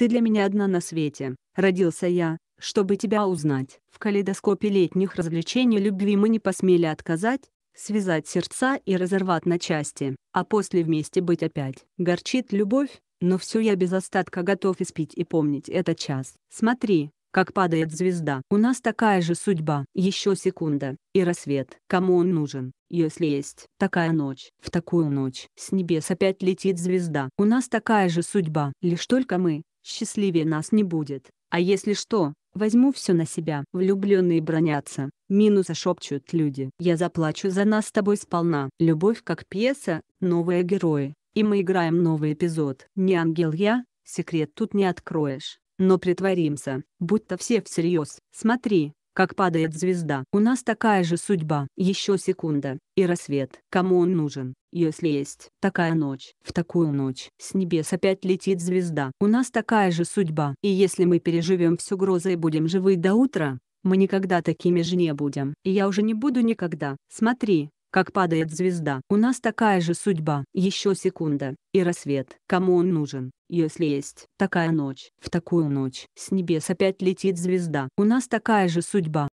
Ты для меня одна на свете. Родился я, чтобы тебя узнать. В калейдоскопе летних развлечений любви мы не посмели отказать, связать сердца и разорвать на части, а после вместе быть опять. Горчит любовь, но все я без остатка готов испить и помнить этот час. Смотри, как падает звезда. У нас такая же судьба. Еще секунда, и рассвет. Кому он нужен, если есть такая ночь? В такую ночь с небес опять летит звезда. У нас такая же судьба. Лишь только мы, счастливее нас не будет, а если что, возьму все на себя. Влюбленные бронятся, Минусы шепчут люди. Я заплачу за нас с тобой сполна. Любовь как пьеса, новые герои, и мы играем новый эпизод. Не ангел я, секрет тут не откроешь, но притворимся, будто все всерьез. Смотри, как падает звезда. У нас такая же судьба. Еще секунда, и рассвет. Кому он нужен, если есть такая ночь? В такую ночь с небес опять летит звезда. У нас такая же судьба. И если мы переживем всю грозу и будем живы до утра, мы никогда такими же не будем. И я уже не буду никогда. Смотри, как падает звезда. У нас такая же судьба. Еще секунда, и рассвет. Кому он нужен, если есть такая ночь, в такую ночь с небес опять летит звезда. У нас такая же судьба.